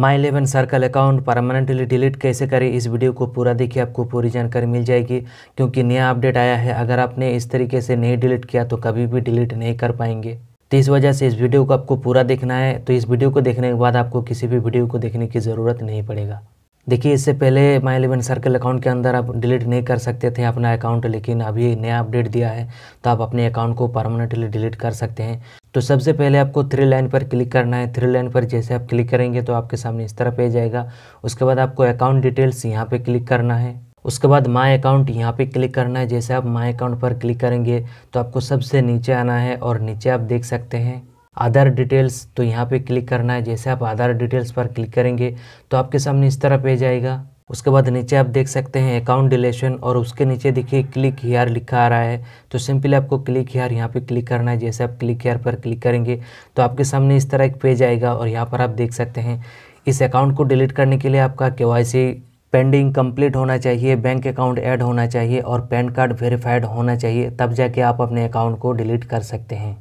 माई eleven circle account permanently delete कैसे करें इस वीडियो को पूरा देखिए आपको पूरी जानकारी मिल जाएगी क्योंकि नया अपडेट आया है अगर आपने इस तरीके से नहीं डिलीट किया तो कभी भी डिलीट नहीं कर पाएंगे तो इस वजह से इस वीडियो को आपको पूरा देखना है तो इस वीडियो को देखने के बाद आपको किसी भी वीडियो को देखने की ज़रूरत नहीं पड़ेगा देखिए इससे पहले माई इलेवन सर्कल अकाउंट के अंदर आप डिलीट नहीं कर सकते थे अपना अकाउंट लेकिन अभी नया अपडेट दिया है तो आप अपने अकाउंट को परमानेंटली डिलीट कर सकते हैं तो सबसे पहले आपको थ्री लाइन पर क्लिक करना है थ्री लाइन पर जैसे आप क्लिक करेंगे तो आपके सामने इस तरह पेज आएगा उसके बाद आपको अकाउंट डिटेल्स यहाँ पे क्लिक करना है उसके बाद माय अकाउंट यहाँ पे क्लिक करना है जैसे आप माय अकाउंट पर क्लिक करेंगे तो आपको सबसे नीचे आना है और नीचे आप देख सकते हैं आधार डिटेल्स तो यहाँ पे क्लिक करना है जैसे आप आधार डिटेल्स पर क्लिक करेंगे तो आपके सामने इस तरह पेज आएगा उसके बाद नीचे आप देख सकते हैं अकाउंट डिलेशन और उसके नीचे देखिए क्लिक हेयर लिखा आ रहा है तो सिंपली आपको क्लिक हेयर यहाँ पे क्लिक करना है जैसे आप क्लिक हेयर पर क्लिक करेंगे तो आपके सामने इस तरह एक पेज आएगा और यहाँ पर आप देख सकते हैं इस अकाउंट को डिलीट करने के लिए आपका के पेंडिंग कंप्लीट होना चाहिए बैंक अकाउंट ऐड होना चाहिए और पैन कार्ड वेरीफाइड होना चाहिए तब जाके आप अपने अकाउंट को डिलीट कर सकते हैं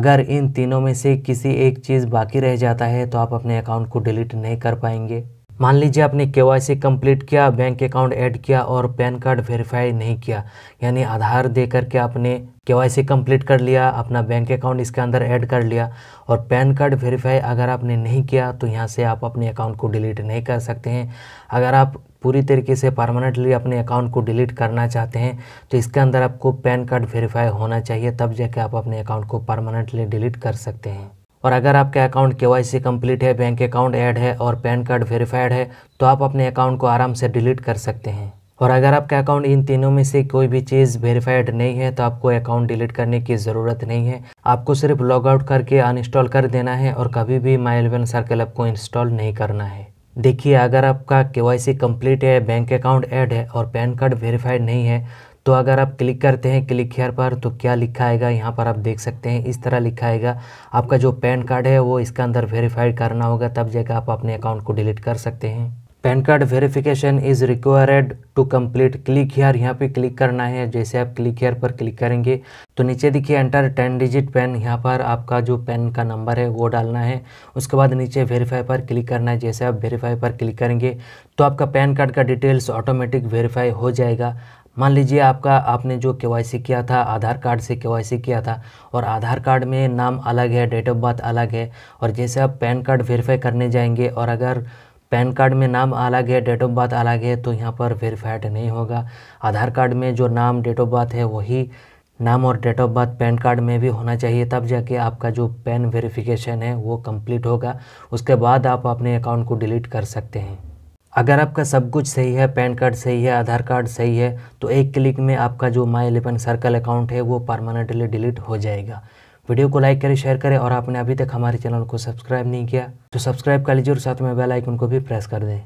अगर इन तीनों में से किसी एक चीज़ बाकी रह जाता है तो आप अपने अकाउंट को डिलीट नहीं कर पाएंगे मान लीजिए आपने के वाई सी कम्प्लीट किया बैंक अकाउंट ऐड किया और पैन कार्ड वेरीफाई नहीं किया यानी आधार दे करके आपने के वाई सी कम्प्लीट कर लिया अपना बैंक अकाउंट इसके अंदर ऐड कर लिया और पैन कार्ड वेरीफाई अगर आपने नहीं किया तो यहाँ से आप अपने अकाउंट को डिलीट नहीं कर सकते हैं अगर आप पूरी तरीके से परमानेंटली अपने अकाउंट को डिलीट करना चाहते हैं तो इसके अंदर आपको पैन कार्ड वेरीफाई होना चाहिए तब जाके आप अपने अकाउंट को परमानेंटली डिलीट कर सकते हैं और अगर आपका अकाउंट के कम्प्लीट है बैंक अकाउंट ऐड है और पैन कार्ड वेरीफाइड है तो आप अपने अकाउंट को आराम से डिलीट कर सकते हैं और अगर आपका अकाउंट इन तीनों में से कोई भी चीज़ वेरीफाइड नहीं है तो आपको अकाउंट डिलीट करने की ज़रूरत नहीं है आपको सिर्फ लॉग आउट करके अनइंस्टॉल कर देना है और कभी भी माई एलेवन सर्कल ऐप को इंस्टॉल नहीं करना है देखिए अगर आपका के वाई सी कम्प्लीट है बैंक अकाउंट ऐड है और पैन कार्ड वेरीफाइड नहीं है तो अगर आप क्लिक करते हैं क्लिक हेयर पर तो क्या लिखा आएगा यहाँ पर आप देख सकते हैं इस तरह लिखा आएगा आपका जो पैन कार्ड है वो इसका अंदर वेरीफाइड करना होगा तब जाकर आप अपने अकाउंट को डिलीट कर सकते हैं PAN card verification is required to complete click here यहाँ पे क्लिक करना है जैसे आप क्लिक हेयर पर क्लिक करेंगे तो नीचे देखिए एंटर टेन डिजिट पैन यहाँ पर आपका जो पैन का नंबर है वो डालना है उसके बाद नीचे वेरीफाई पर क्लिक करना है जैसे आप वेरीफाई पर क्लिक करेंगे तो आपका पैन कार्ड का डिटेल्स ऑटोमेटिक वेरीफाई हो जाएगा मान लीजिए आपका आपने जो के किया था आधार कार्ड से के किया था और आधार कार्ड में नाम अलग है डेट ऑफ बर्थ अलग है और जैसे आप पैन कार्ड वेरीफाई करने जाएंगे और अगर पैन कार्ड में नाम अलग है डेट ऑफ बर्थ अलग है तो यहाँ पर वेरीफाइड नहीं होगा आधार कार्ड में जो नाम डेट ऑफ बर्थ है वही नाम और date of birth PAN card में भी होना चाहिए तब जाके आपका जो पैन वेरिफिकेशन है वो कंप्लीट होगा उसके बाद आप अपने अकाउंट को डिलीट कर सकते हैं अगर आपका सब कुछ सही है पैन कार्ड सही है आधार कार्ड सही है तो एक क्लिक में आपका जो माई इलेवन सर्कल अकाउंट है वो परमानेंटली डिलीट हो जाएगा वीडियो को लाइक करें शेयर करें और आपने अभी तक हमारे चैनल को सब्सक्राइब नहीं किया तो सब्सक्राइब कर लीजिए और साथ में बेल आइकन को भी प्रेस कर दें